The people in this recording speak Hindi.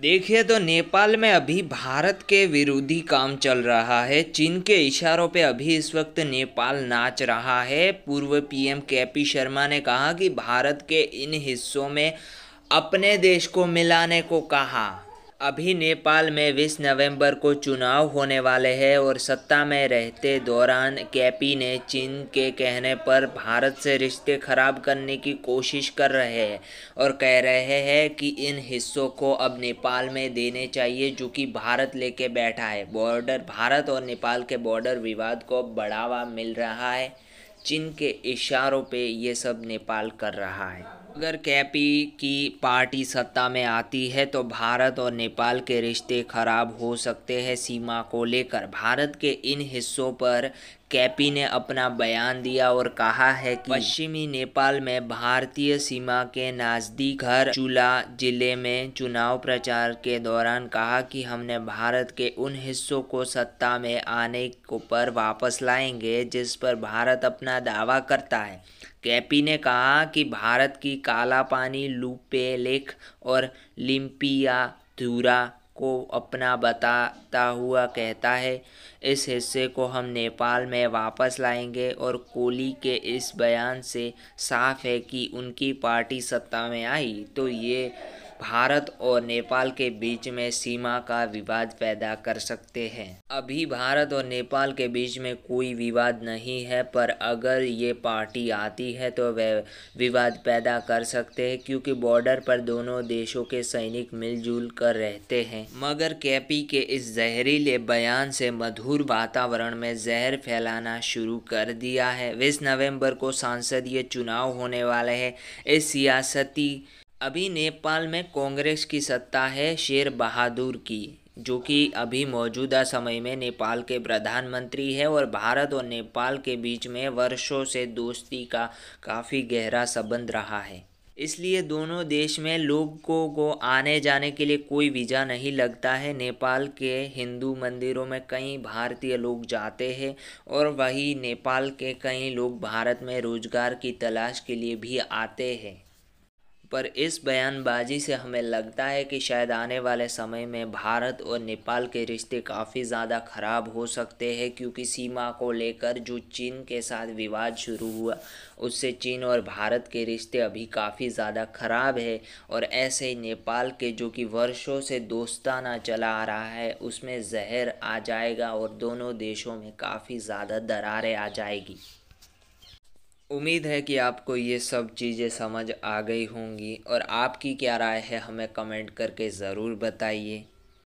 देखिए तो नेपाल में अभी भारत के विरोधी काम चल रहा है चीन के इशारों पे अभी इस वक्त नेपाल नाच रहा है पूर्व पीएम केपी शर्मा ने कहा कि भारत के इन हिस्सों में अपने देश को मिलाने को कहा अभी नेपाल में 20 नवंबर को चुनाव होने वाले हैं और सत्ता में रहते दौरान केपी ने चीन के कहने पर भारत से रिश्ते खराब करने की कोशिश कर रहे हैं और कह रहे हैं कि इन हिस्सों को अब नेपाल में देने चाहिए जो कि भारत लेके बैठा है बॉर्डर भारत और नेपाल के बॉर्डर विवाद को बढ़ावा मिल रहा है चीन के इशारों पर ये सब नेपाल कर रहा है अगर कैपी की पार्टी सत्ता में आती है तो भारत और नेपाल के रिश्ते खराब हो सकते हैं सीमा को लेकर भारत के इन हिस्सों पर कैपी ने अपना बयान दिया और कहा है कि पश्चिमी नेपाल में भारतीय सीमा के नज़दीक हर चूला जिले में चुनाव प्रचार के दौरान कहा कि हमने भारत के उन हिस्सों को सत्ता में आने को पर वापस लाएंगे जिस पर भारत अपना दावा करता है कैपी ने कहा कि भारत की काला पानी लूपेलेख और लिम्पिया धूरा को अपना बताता हुआ कहता है इस हिस्से को हम नेपाल में वापस लाएंगे और कोहली के इस बयान से साफ है कि उनकी पार्टी सत्ता में आई तो ये भारत और नेपाल के बीच में सीमा का विवाद पैदा कर सकते हैं अभी भारत और नेपाल के बीच में कोई विवाद नहीं है पर अगर ये पार्टी आती है तो वह विवाद पैदा कर सकते हैं क्योंकि बॉर्डर पर दोनों देशों के सैनिक मिलजुल कर रहते हैं मगर कैपी के इस जहरीले बयान से मधुर वातावरण में जहर फैलाना शुरू कर दिया है बीस नवंबर को सांसदीय चुनाव होने वाले हैं इस सियासती अभी नेपाल में कांग्रेस की सत्ता है शेर बहादुर की जो कि अभी मौजूदा समय में नेपाल के प्रधानमंत्री है और भारत और नेपाल के बीच में वर्षों से दोस्ती का काफ़ी गहरा संबंध रहा है इसलिए दोनों देश में लोगों को आने जाने के लिए कोई वीज़ा नहीं लगता है नेपाल के हिंदू मंदिरों में कई भारतीय लोग जाते हैं और वही नेपाल के कई लोग भारत में रोज़गार की तलाश के लिए भी आते हैं पर इस बयानबाजी से हमें लगता है कि शायद आने वाले समय में भारत और नेपाल के रिश्ते काफ़ी ज़्यादा ख़राब हो सकते हैं क्योंकि सीमा को लेकर जो चीन के साथ विवाद शुरू हुआ उससे चीन और भारत के रिश्ते अभी काफ़ी ज़्यादा ख़राब है और ऐसे ही नेपाल के जो कि वर्षों से दोस्ताना चला आ रहा है उसमें जहर आ जाएगा और दोनों देशों में काफ़ी ज़्यादा दरारें आ जाएगी उम्मीद है कि आपको ये सब चीज़ें समझ आ गई होंगी और आपकी क्या राय है हमें कमेंट करके ज़रूर बताइए